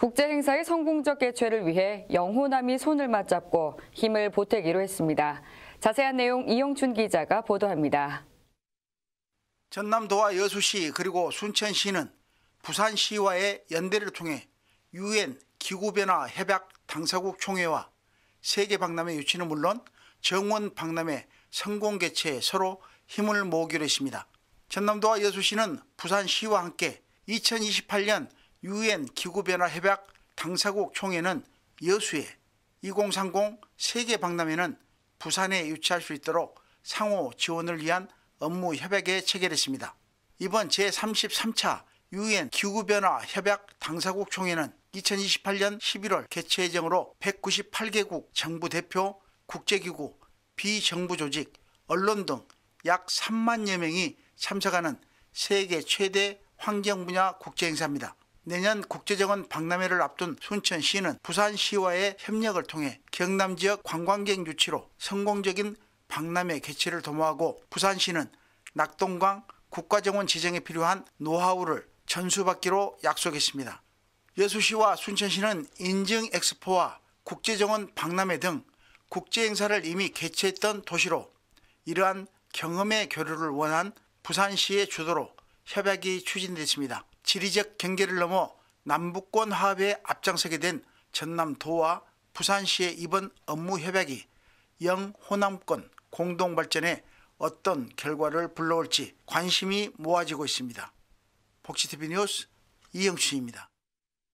국제행사의 성공적 개최를 위해 영호남이 손을 맞잡고 힘을 보태기로 했습니다. 자세한 내용 이용춘 기자가 보도합니다. 전남도와 여수시 그리고 순천시는 부산시와의 연대를 통해 유엔 기구변화 협약 당사국 총회와 세계박람회 유치는 물론 정원 박람회 성공 개최에 서로 힘을 모으기로 했습니다. 전남도와 여수시는 부산시와 함께 2028년 유엔 기후변화 협약 당사국 총회는 여수에 2030 세계 박람회는 부산에 유치할 수 있도록 상호 지원을 위한 업무 협약에 체결했습니다. 이번 제33차 유엔 기후변화 협약 당사국 총회는 2028년 11월 개최 예정으로 198개국 정부 대표, 국제기구, 비정부 조직, 언론 등 약 3만여 명이 참석하는 세계 최대 환경 분야 국제 행사입니다. 내년 국제정원 박람회를 앞둔 순천시는 부산시와의 협력을 통해 경남 지역 관광객 유치로 성공적인 박람회 개최를 도모하고 부산시는 낙동강 국가정원 지정에 필요한 노하우를 전수받기로 약속했습니다. 여수시와 순천시는 인증 엑스포와 국제정원 박람회 등 국제행사를 이미 개최했던 도시로 이러한 경험의 교류를 원한 부산시의 주도로 협약이 추진됐습니다. 지리적 경계를 넘어 남북권 화합에 앞장서게 된 전남도와 부산시의 이번 업무 협약이 영 호남권 공동 발전에 어떤 결과를 불러올지 관심이 모아지고 있습니다. 복지TV 뉴스 이영춘입니다.